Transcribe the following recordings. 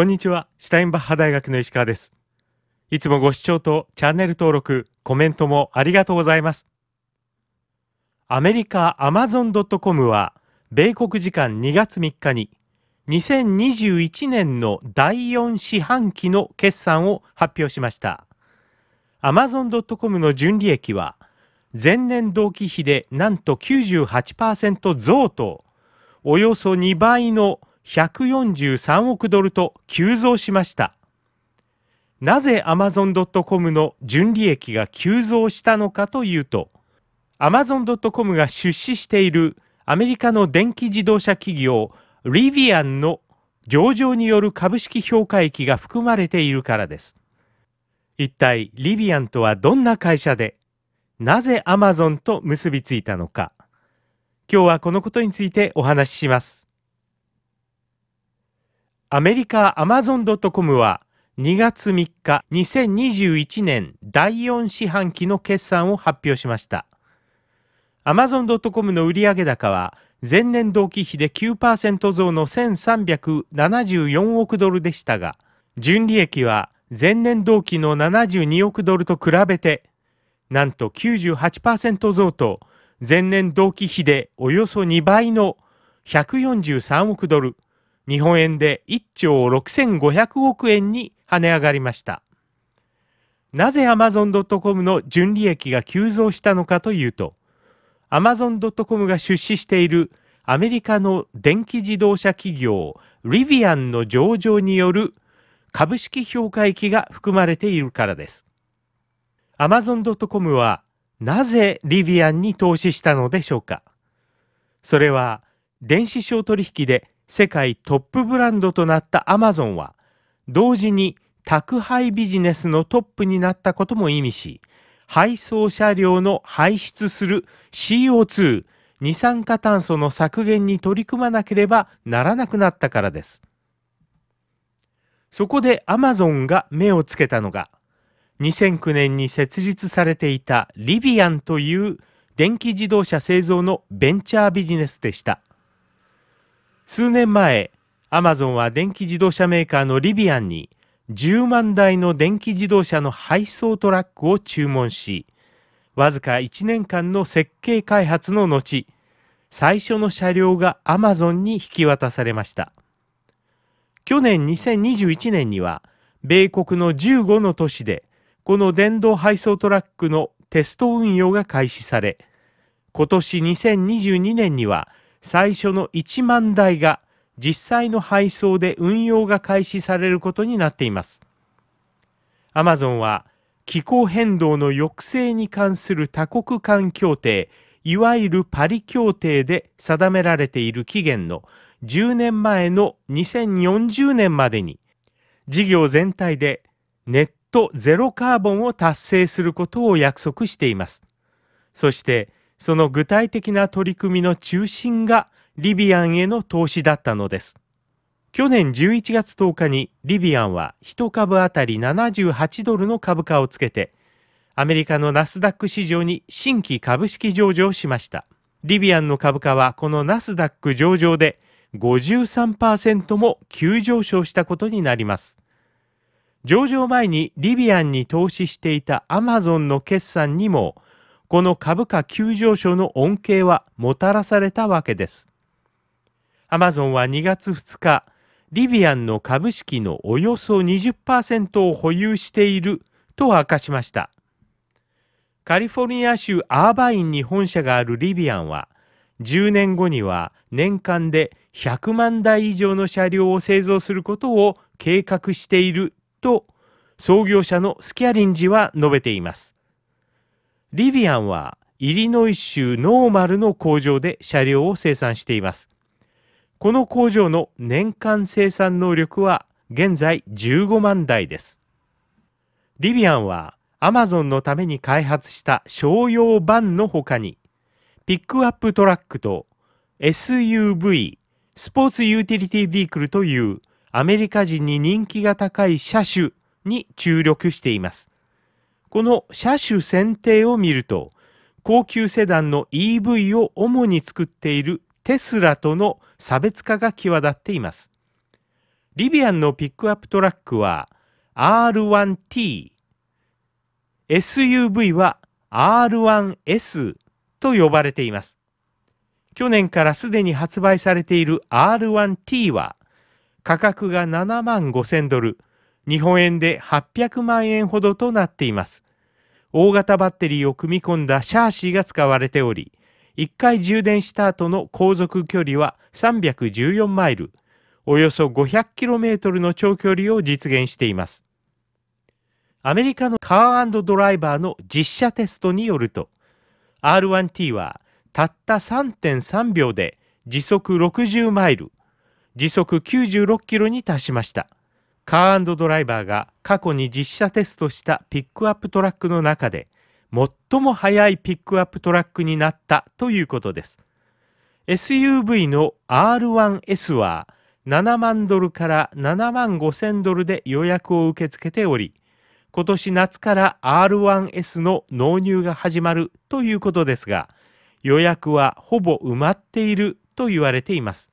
こんにちは、シュタインバッハ大学の石川です。いつもご視聴とチャンネル登録、コメントもありがとうございます。アメリカ Amazon.com は、米国時間2月3日に、2021年の第4四半期の決算を発表しました。Amazon.com の純利益は、前年同期比でなんと98%増と、およそ2倍の143億ドルと急増しました。なぜ Amazon.com の純利益が急増したのかというと、Amazon.com が出資しているアメリカの電気自動車企業リビアンの上場による株式評価益が含まれているからです。一体リビアンとはどんな会社で、なぜ Amazon と結びついたのか。今日はこのことについてお話しします。アメリカアマゾン・ドット・コムは2月3日2021年第4四半期の決算を発表しましたアマゾン・ドット・コムの売上高は前年同期比で9%増の1374億ドルでしたが純利益は前年同期の72億ドルと比べてなんと98%増と前年同期比でおよそ2倍の143億ドル日本円で1兆6500億円に跳ね上がりました。なぜ Amazon.com の純利益が急増したのかというと、Amazon.com が出資しているアメリカの電気自動車企業リビアンの上場による株式評価益が含まれているからです。Amazon.com はなぜリビアンに投資したのでしょうかそれは電子商取引で世界トップブランドとなったアマゾンは同時に宅配ビジネスのトップになったことも意味し配送車両の排出する CO2 二酸化炭素の削減に取り組まなければならなくなったからですそこでアマゾンが目をつけたのが2009年に設立されていたリビアンという電気自動車製造のベンチャービジネスでした。数年前、アマゾンは電気自動車メーカーのリビアンに10万台の電気自動車の配送トラックを注文し、わずか1年間の設計開発の後、最初の車両がアマゾンに引き渡されました。去年2021年には、米国の15の都市で、この電動配送トラックのテスト運用が開始され、今年2022年には最初の1万台が実際の配送で運用が開始されることになっています。アマゾンは気候変動の抑制に関する多国間協定、いわゆるパリ協定で定められている期限の10年前の2040年までに事業全体でネットゼロカーボンを達成することを約束しています。そしてその具体的な取り組みの中心がリビアンへの投資だったのです。去年11月10日にリビアンは1株あたり78ドルの株価をつけて、アメリカのナスダック市場に新規株式上場しました。リビアンの株価はこのナスダック上場で53%も急上昇したことになります。上場前にリビアンに投資していたアマゾンの決算にもこの株価急上昇の恩恵はもたらされたわけです。アマゾンは2月2日、リビアンの株式のおよそ20%を保有していると明かしました。カリフォルニア州アーバインに本社があるリビアンは、10年後には年間で100万台以上の車両を製造することを計画していると創業者のスキャリンジは述べています。リビアンはイリノイ州ノーマルの工場で車両を生産しています。この工場の年間生産能力は現在15万台です。リビアンはアマゾンのために開発した商用バンの他に、ピックアップトラックと SUV、スポーツユーティリティビークルというアメリカ人に人気が高い車種に注力しています。この車種選定を見ると、高級セダンの EV を主に作っているテスラとの差別化が際立っています。リビアンのピックアップトラックは R1T、SUV は R1S と呼ばれています。去年からすでに発売されている R1T は価格が7万5 0 0 0ドル、日本円で800万円ほどとなっています。大型バッテリーを組み込んだシャーシーが使われており、1回充電した後の航続距離は314マイル、およそ5 0 0キロメートルの長距離を実現しています。アメリカのカードライバーの実写テストによると、R1T はたった3.3秒で時速60マイル、時速96キロに達しました。カードライバーが過去に実車テストしたピックアップトラックの中で最も速いピックアップトラックになったということです SUV の R1S は7万ドルから7万5千ドルで予約を受け付けており今年夏から R1S の納入が始まるということですが予約はほぼ埋まっていると言われています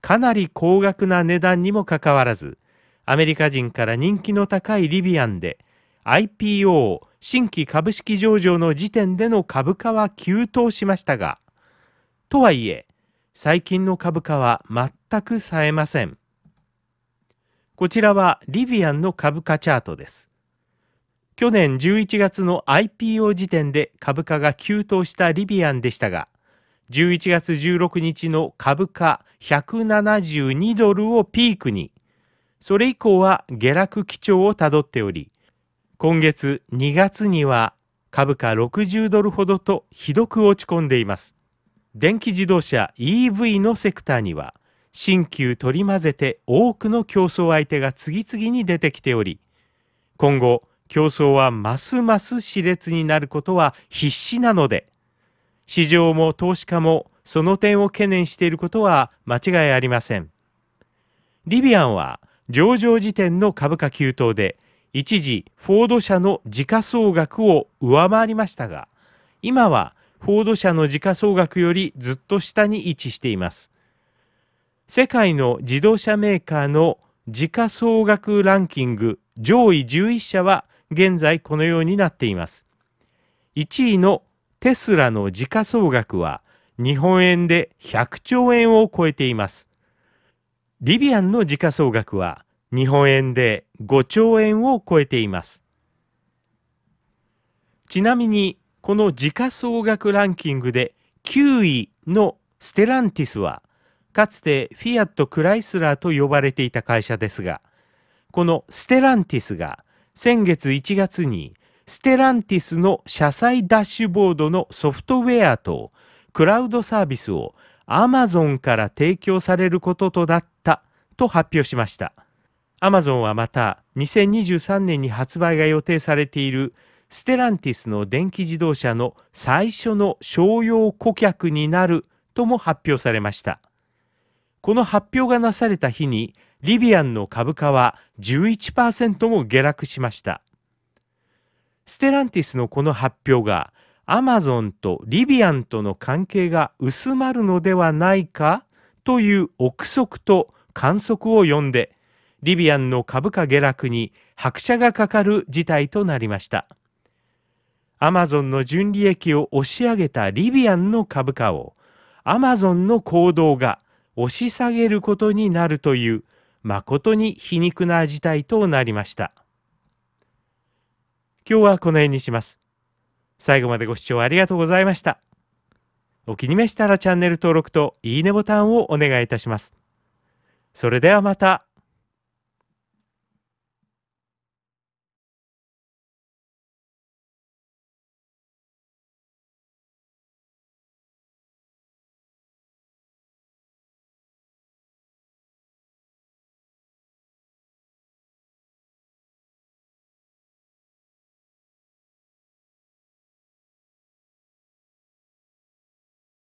かなり高額な値段にもかかわらずアメリカ人から人気の高いリビアンで IPO 新規株式上場の時点での株価は急騰しましたがとはいえ最近の株価は全く冴えませんこちらはリビアンの株価チャートです去年11月の IPO 時点で株価が急騰したリビアンでしたが11月16日の株価172ドルをピークにそれ以降は下落基調をたどっており、今月2月には株価60ドルほどとひどく落ち込んでいます。電気自動車 EV のセクターには、新旧取り混ぜて多くの競争相手が次々に出てきており、今後、競争はますます熾烈になることは必至なので、市場も投資家もその点を懸念していることは間違いありません。リビアンは、上場時点の株価急騰で一時フォード社の時価総額を上回りましたが今はフォード社の時価総額よりずっと下に位置しています世界の自動車メーカーの時価総額ランキング上位11社は現在このようになっています1位のテスラの時価総額は日本円で100兆円を超えていますリビアンの時価総額は日本円で5兆円を超えていますちなみにこの時価総額ランキングで9位のステランティスはかつてフィアット・クライスラーと呼ばれていた会社ですがこのステランティスが先月1月にステランティスの車載ダッシュボードのソフトウェアとクラウドサービスをアマゾンから提供されることとなったと発表しましたアマゾンはまた2023年に発売が予定されているステランティスの電気自動車の最初の商用顧客になるとも発表されましたこの発表がなされた日にリビアンの株価は11%も下落しましたステランティスのこの発表がアマゾンとリビアンとの関係が薄まるのではないかという憶測と観測を呼んでリビアンの株価下落に拍車がかかる事態となりましたアマゾンの純利益を押し上げたリビアンの株価をアマゾンの行動が押し下げることになるという誠に皮肉な事態となりました今日はこの辺にします最後までご視聴ありがとうございました。お気に召したらチャンネル登録といいねボタンをお願いいたします。それではまた。